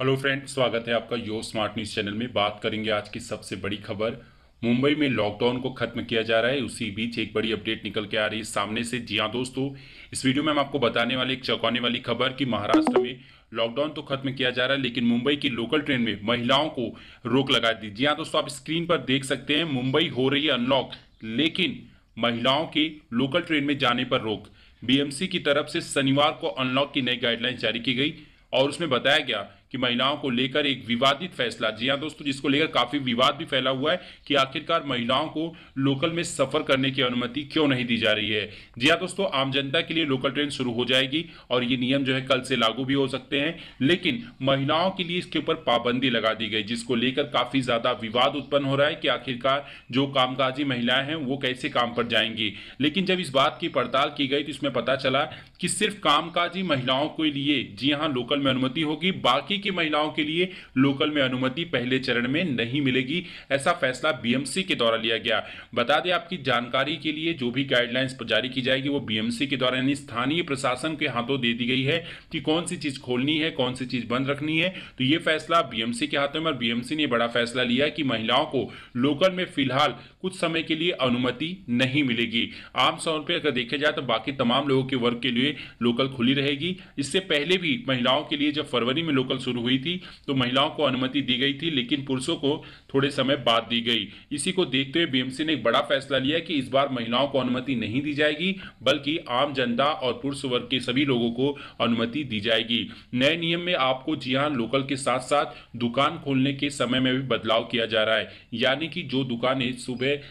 hello friend स्वागत है आपका यो स्मार्ट न्यूज़ चैनल में बात करेंगे आज की सबसे बड़ी खबर मुंबई में लॉकडाउन को खत्म किया जा रहा है उसी बीच एक बड़ी अपडेट निकल के आ रही है सामने से जी हाँ दोस्तों इस वीडियो में हम आपको बताने वाले एक चौंकाने वाली खबर कि महाराष्ट्र में लॉकडाउन तो खत्म किया जा रहा है लेकिन मुंबई की लोकल ट्रेन में महिलाओं को रोक लगा दी जी हाँ दोस्तों आप स्क्रीन पर देख सकते हैं मुंबई हो रही है अनलॉक लेकिन महिलाओं की लोकल ट्रेन में जाने पर रोक बीएमसी की तरफ से शनिवार को अनलॉक की नई गाइडलाइन जारी की गई और उसमें बताया गया कि महिलाओं को लेकर एक विवादित फैसला जी हाँ दोस्तों जिसको लेकर काफी विवाद भी फैला हुआ है कि आखिरकार महिलाओं को लोकल में सफर करने की अनुमति क्यों नहीं दी जा रही है जी हाँ दोस्तों आम जनता के लिए लोकल ट्रेन शुरू हो जाएगी और ये नियम जो है कल से लागू भी हो सकते हैं लेकिन महिलाओं के लिए इसके ऊपर पाबंदी लगा दी गई जिसको लेकर काफी ज्यादा विवाद उत्पन्न हो रहा है कि आखिरकार जो कामकाजी महिलाएं हैं वो कैसे काम पर जाएंगी लेकिन जब इस बात की पड़ताल की गई तो इसमें पता चला कि सिर्फ कामकाजी महिलाओं के लिए जी हाँ लोकल में अनुमति होगी बाकी की महिलाओं के लिए लोकल में अनुमति पहले चरण में नहीं मिलेगी ऐसा फैसला बीएमसी के द्वारा लिया गया बता दें आपकी जानकारी के लिए जो भी गाइडलाइंस जारी की जाएगी वो बीएमसी के द्वारा यानी स्थानीय प्रशासन के हाथों दे दी गई है कि कौन सी चीज खोलनी है कौन सी चीज बंद रखनी है तो ये फैसला बीएमसी के हाथों में और बीएमसी ने बड़ा फैसला लिया कि महिलाओं को लोकल में फिलहाल कुछ समय के लिए अनुमति नहीं मिलेगी आम तौर पर अगर देखा जाए तो बाकी तमाम लोगों के वर्ग के लिए लोकल खुली रहेगी इससे पहले भी महिलाओं के लिए जब फरवरी में लोकल शुरू हुई थी तो महिलाओं को अनुमति दी गई थी लेकिन पुरुषों को थोड़े समय बाद दी गई इसी को देखते हुए बीएमसी ने एक बड़ा फैसला लिया कि इस बार महिलाओं को अनुमति नहीं दी जाएगी बल्कि आम जनता और पुरुष वर्ग के सभी लोगों को अनुमति दी जाएगी नए नियम में आपको जी हाँ लोकल के साथ साथ दुकान खोलने के समय में भी बदलाव किया जा रहा है यानी कि जो दुकानें सुबह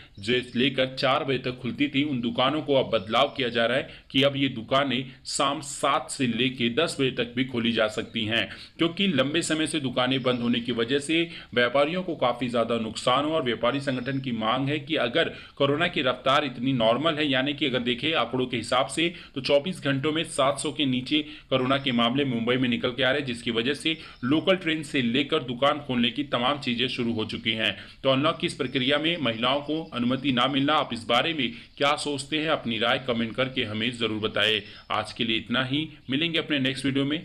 लेकर चार बजे तक खुलती थी उन दुकानों को अब बदलाव किया जा रहा है कि अब ये दुकानें शाम सात से लेकर दस बजे तक भी खोली जा सकती हैं क्योंकि कि लंबे समय से दुकानें बंद होने की वजह से व्यापारियों को काफ़ी ज़्यादा नुकसान हुआ और व्यापारी संगठन की मांग है कि अगर कोरोना की रफ्तार इतनी नॉर्मल है यानी कि अगर देखें आंकड़ों के हिसाब से तो 24 घंटों में 700 के नीचे कोरोना के मामले मुंबई में निकल के आ रहे हैं जिसकी वजह से लोकल ट्रेन से लेकर दुकान खोलने की तमाम चीज़ें शुरू हो चुकी हैं तो अनलॉक की इस प्रक्रिया में महिलाओं को अनुमति ना मिलना आप इस बारे में क्या सोचते हैं अपनी राय कमेंट करके हमें ज़रूर बताएं आज के लिए इतना ही मिलेंगे अपने नेक्स्ट वीडियो में